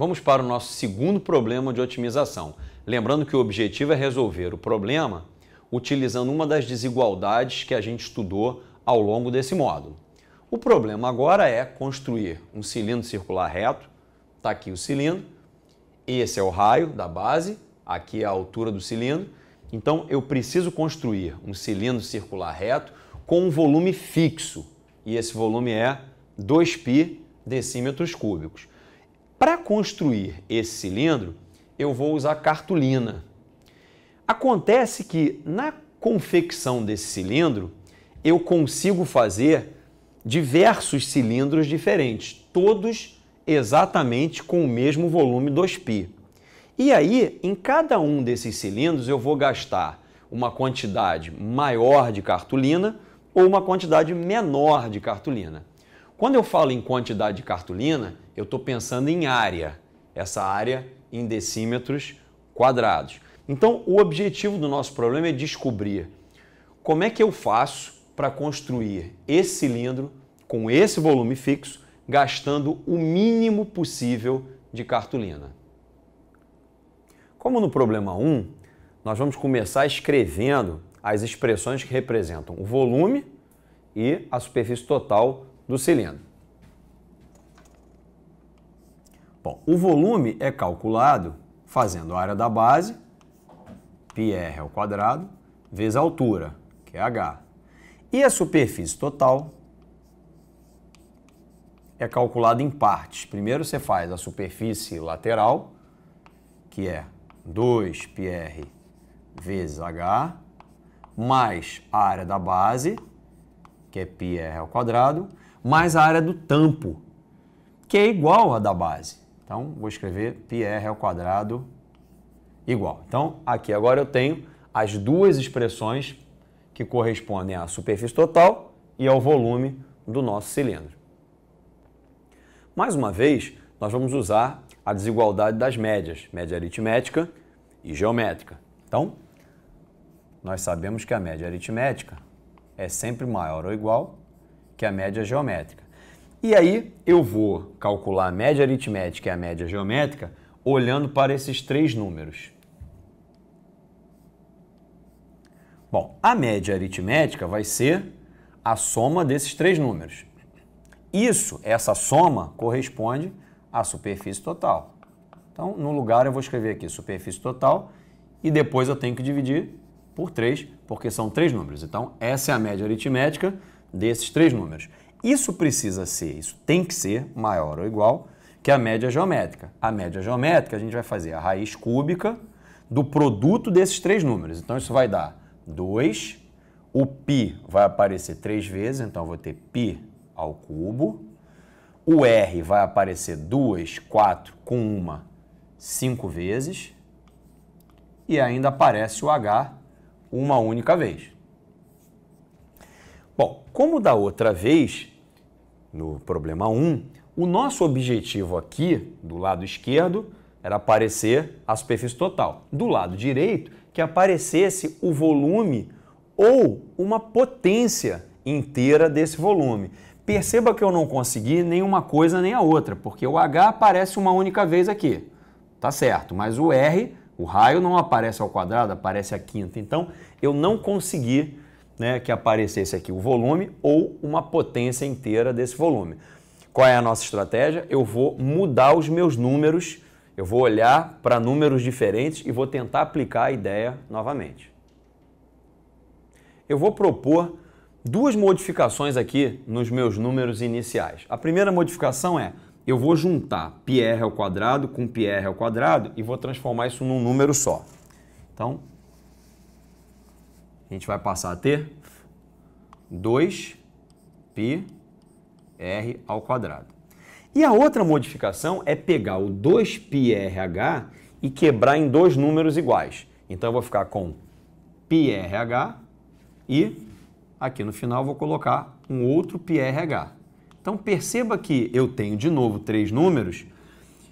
Vamos para o nosso segundo problema de otimização. Lembrando que o objetivo é resolver o problema utilizando uma das desigualdades que a gente estudou ao longo desse módulo. O problema agora é construir um cilindro circular reto, está aqui o cilindro, esse é o raio da base, aqui é a altura do cilindro, então eu preciso construir um cilindro circular reto com um volume fixo, e esse volume é 2π decímetros cúbicos. Para construir esse cilindro, eu vou usar cartolina. Acontece que na confecção desse cilindro, eu consigo fazer diversos cilindros diferentes, todos exatamente com o mesmo volume 2π. E aí, em cada um desses cilindros, eu vou gastar uma quantidade maior de cartolina ou uma quantidade menor de cartolina. Quando eu falo em quantidade de cartolina, eu estou pensando em área, essa área em decímetros quadrados. Então, o objetivo do nosso problema é descobrir como é que eu faço para construir esse cilindro com esse volume fixo, gastando o mínimo possível de cartolina. Como no problema 1, nós vamos começar escrevendo as expressões que representam o volume e a superfície total do cilindro. Bom, o volume é calculado fazendo a área da base, πr ao quadrado, vezes a altura, que é h. E a superfície total é calculada em partes. Primeiro você faz a superfície lateral, que é 2πr vezes h, mais a área da base, que é πr ao quadrado, mais a área do tampo, que é igual à da base. Então, vou escrever πr ao quadrado igual. Então, aqui agora eu tenho as duas expressões que correspondem à superfície total e ao volume do nosso cilindro. Mais uma vez, nós vamos usar a desigualdade das médias, média aritmética e geométrica. Então, nós sabemos que a média aritmética é sempre maior ou igual que é a média geométrica. E aí eu vou calcular a média aritmética e a média geométrica olhando para esses três números. Bom, a média aritmética vai ser a soma desses três números. Isso, essa soma, corresponde à superfície total. Então, no lugar eu vou escrever aqui superfície total e depois eu tenho que dividir por 3, porque são três números. Então, essa é a média aritmética desses três números. Isso precisa ser, isso tem que ser maior ou igual que a média geométrica. A média geométrica a gente vai fazer a raiz cúbica do produto desses três números. Então isso vai dar 2, o π vai aparecer três vezes, então vou ter π ao cubo. O r vai aparecer 2, 4 com uma, 5 vezes. E ainda aparece o h uma única vez. Como da outra vez, no problema 1, o nosso objetivo aqui, do lado esquerdo, era aparecer a superfície total. Do lado direito, que aparecesse o volume ou uma potência inteira desse volume. Perceba que eu não consegui nenhuma coisa nem a outra, porque o H aparece uma única vez aqui. Tá certo, mas o R, o raio, não aparece ao quadrado, aparece a quinta. Então, eu não consegui né, que aparecesse aqui o volume ou uma potência inteira desse volume. Qual é a nossa estratégia? Eu vou mudar os meus números, eu vou olhar para números diferentes e vou tentar aplicar a ideia novamente. Eu vou propor duas modificações aqui nos meus números iniciais. A primeira modificação é eu vou juntar πr ao quadrado com πr ao quadrado e vou transformar isso num número só. Então, a gente vai passar a ter 2πr ao quadrado. E a outra modificação é pegar o 2πrh e quebrar em dois números iguais. Então eu vou ficar com πrh e aqui no final vou colocar um outro πrh Então perceba que eu tenho de novo três números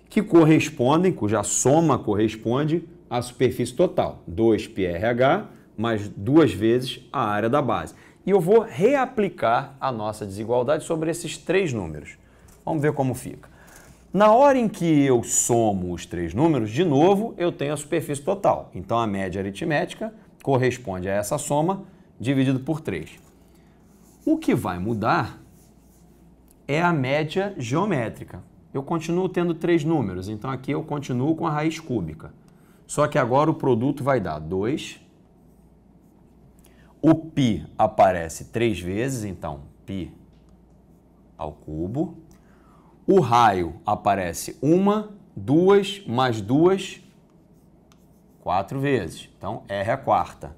que correspondem, cuja soma corresponde à superfície total. 2πrh mais duas vezes a área da base. E eu vou reaplicar a nossa desigualdade sobre esses três números. Vamos ver como fica. Na hora em que eu somo os três números, de novo, eu tenho a superfície total. Então, a média aritmética corresponde a essa soma dividido por 3. O que vai mudar é a média geométrica. Eu continuo tendo três números, então aqui eu continuo com a raiz cúbica. Só que agora o produto vai dar 2 o π aparece três vezes, então π ao cubo. O raio aparece uma, duas, mais duas, quatro vezes. Então, R é a quarta.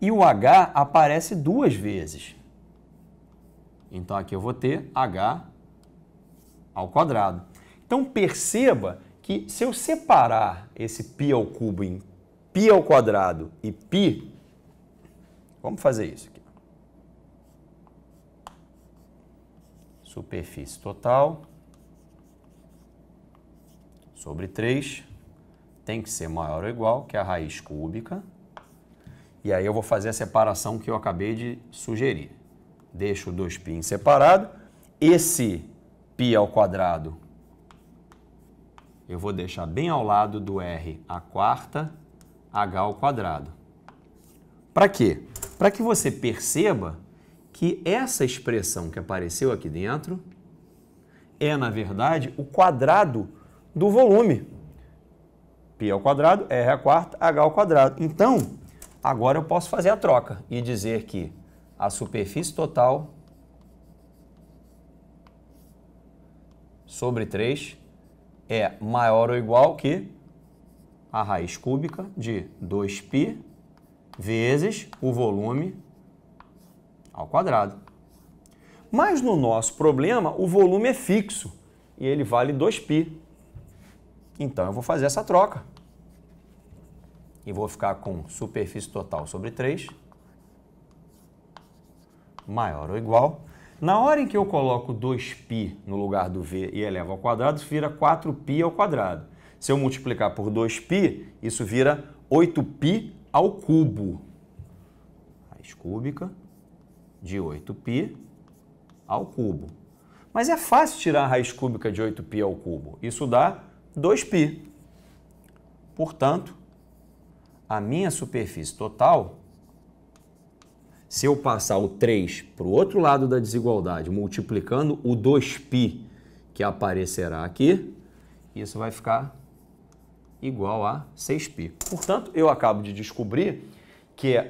E o H aparece duas vezes. Então, aqui eu vou ter H ao quadrado. Então, perceba que se eu separar esse π ao cubo em π ao quadrado e π, Vamos fazer isso aqui. Superfície total sobre 3 tem que ser maior ou igual que é a raiz cúbica. E aí eu vou fazer a separação que eu acabei de sugerir. Deixo o 2π separado. Esse π ao quadrado eu vou deixar bem ao lado do r a quarta h ao quadrado. Para quê? para que você perceba que essa expressão que apareceu aqui dentro é, na verdade, o quadrado do volume. Π ao quadrado, R à quarta, H ao quadrado. Então, agora eu posso fazer a troca e dizer que a superfície total sobre 3 é maior ou igual que a raiz cúbica de 2π vezes o volume ao quadrado. Mas no nosso problema, o volume é fixo e ele vale 2π. Então eu vou fazer essa troca. E vou ficar com superfície total sobre 3 maior ou igual. Na hora em que eu coloco 2π no lugar do v e elevo ao quadrado, isso vira 4π ao quadrado. Se eu multiplicar por 2π, isso vira 8π ao cubo. Raiz cúbica de 8π ao cubo. Mas é fácil tirar a raiz cúbica de 8π ao cubo. Isso dá 2π. Portanto, a minha superfície total, se eu passar o 3 para o outro lado da desigualdade, multiplicando o 2π que aparecerá aqui, isso vai ficar igual a 6π. Portanto, eu acabo de descobrir que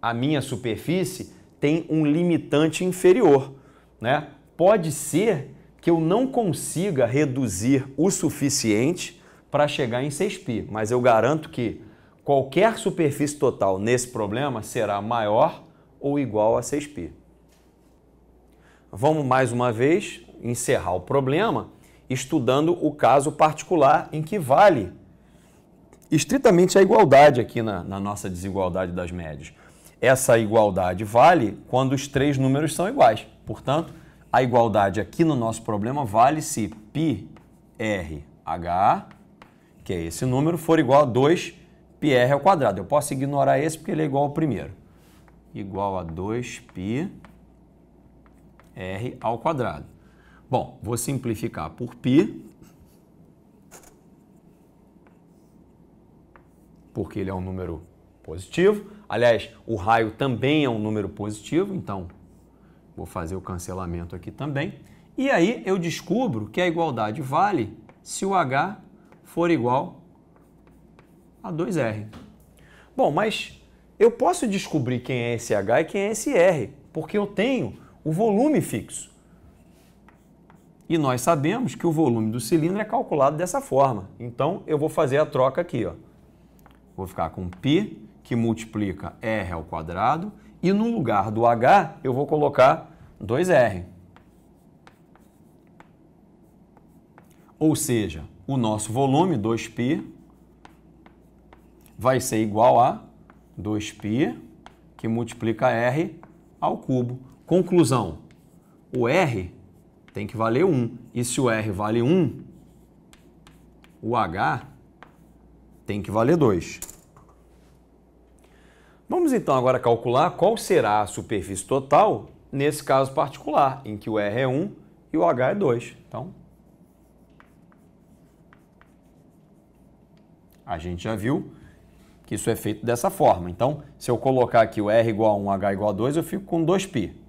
a minha superfície tem um limitante inferior. Né? Pode ser que eu não consiga reduzir o suficiente para chegar em 6π, mas eu garanto que qualquer superfície total nesse problema será maior ou igual a 6π. Vamos mais uma vez encerrar o problema estudando o caso particular em que vale estritamente a igualdade aqui na, na nossa desigualdade das médias. Essa igualdade vale quando os três números são iguais. Portanto, a igualdade aqui no nosso problema vale se πrh, que é esse número, for igual a 2πr ao quadrado. Eu posso ignorar esse porque ele é igual ao primeiro. Igual a 2πr ao quadrado. Bom, vou simplificar por π, porque ele é um número positivo. Aliás, o raio também é um número positivo, então vou fazer o cancelamento aqui também. E aí eu descubro que a igualdade vale se o h for igual a 2r. Bom, mas eu posso descobrir quem é esse h e quem é esse r, porque eu tenho o volume fixo. E nós sabemos que o volume do cilindro é calculado dessa forma. Então, eu vou fazer a troca aqui. Ó. Vou ficar com π, que multiplica r ao quadrado, e no lugar do h, eu vou colocar 2r. Ou seja, o nosso volume, 2π, vai ser igual a 2π, que multiplica r ao cubo. Conclusão, o r tem que valer 1. E se o R vale 1, o H tem que valer 2. Vamos então agora calcular qual será a superfície total nesse caso particular, em que o R é 1 e o H é 2. Então, a gente já viu que isso é feito dessa forma. Então, se eu colocar aqui o R igual a 1, H igual a 2, eu fico com 2π.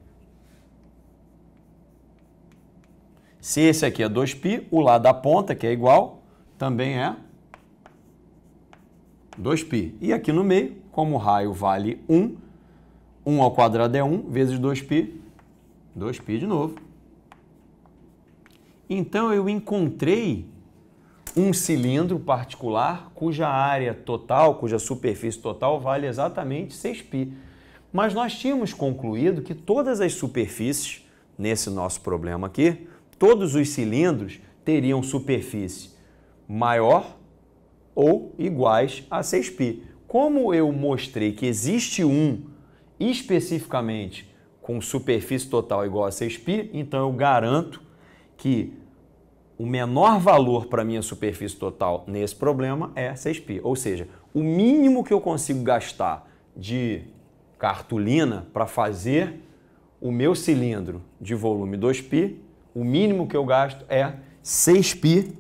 Se esse aqui é 2π, o lado da ponta, que é igual, também é 2π. E aqui no meio, como o raio vale 1, 1 ao quadrado é 1, vezes 2π, 2π de novo. Então eu encontrei um cilindro particular cuja área total, cuja superfície total vale exatamente 6π. Mas nós tínhamos concluído que todas as superfícies, nesse nosso problema aqui, todos os cilindros teriam superfície maior ou iguais a 6π. Como eu mostrei que existe um especificamente com superfície total igual a 6π, então eu garanto que o menor valor para minha superfície total nesse problema é 6π, ou seja, o mínimo que eu consigo gastar de cartolina para fazer o meu cilindro de volume 2π o mínimo que eu gasto é 6π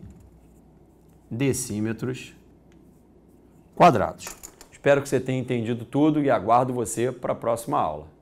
decímetros quadrados. Espero que você tenha entendido tudo e aguardo você para a próxima aula.